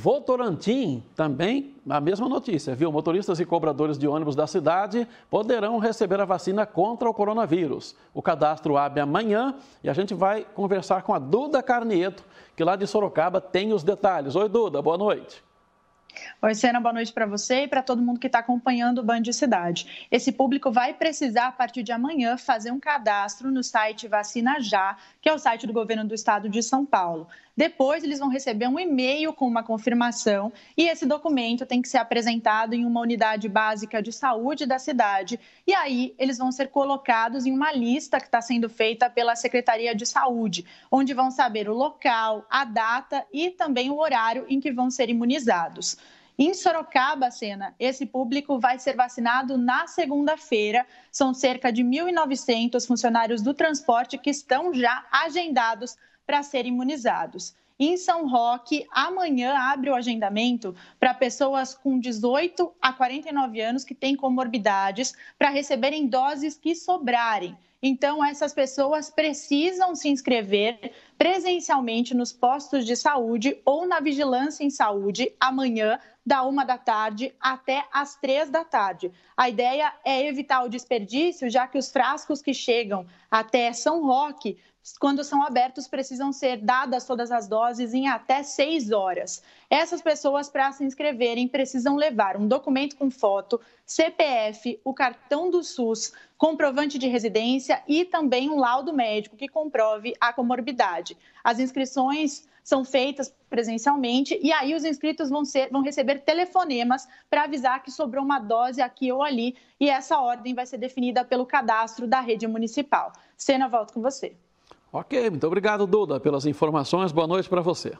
Votorantim também, a mesma notícia, viu? Motoristas e cobradores de ônibus da cidade poderão receber a vacina contra o coronavírus. O cadastro abre amanhã e a gente vai conversar com a Duda Carnieto, que lá de Sorocaba tem os detalhes. Oi, Duda, boa noite. Oi, Sena, boa noite para você e para todo mundo que está acompanhando o Band Cidade. Esse público vai precisar, a partir de amanhã, fazer um cadastro no site Vacina Já, que é o site do governo do estado de São Paulo. Depois, eles vão receber um e-mail com uma confirmação e esse documento tem que ser apresentado em uma unidade básica de saúde da cidade. E aí, eles vão ser colocados em uma lista que está sendo feita pela Secretaria de Saúde, onde vão saber o local, a data e também o horário em que vão ser imunizados. Em Sorocaba, Sena, esse público vai ser vacinado na segunda-feira. São cerca de 1.900 funcionários do transporte que estão já agendados para serem imunizados. Em São Roque, amanhã abre o agendamento para pessoas com 18 a 49 anos que têm comorbidades para receberem doses que sobrarem. Então, essas pessoas precisam se inscrever presencialmente nos postos de saúde ou na vigilância em saúde amanhã, da uma da tarde até as três da tarde. A ideia é evitar o desperdício, já que os frascos que chegam até São Roque quando são abertos, precisam ser dadas todas as doses em até seis horas. Essas pessoas, para se inscreverem, precisam levar um documento com foto, CPF, o cartão do SUS, comprovante de residência e também um laudo médico que comprove a comorbidade. As inscrições são feitas presencialmente e aí os inscritos vão, ser, vão receber telefonemas para avisar que sobrou uma dose aqui ou ali e essa ordem vai ser definida pelo cadastro da rede municipal. Cena volto com você. Ok, muito obrigado, Duda, pelas informações. Boa noite para você.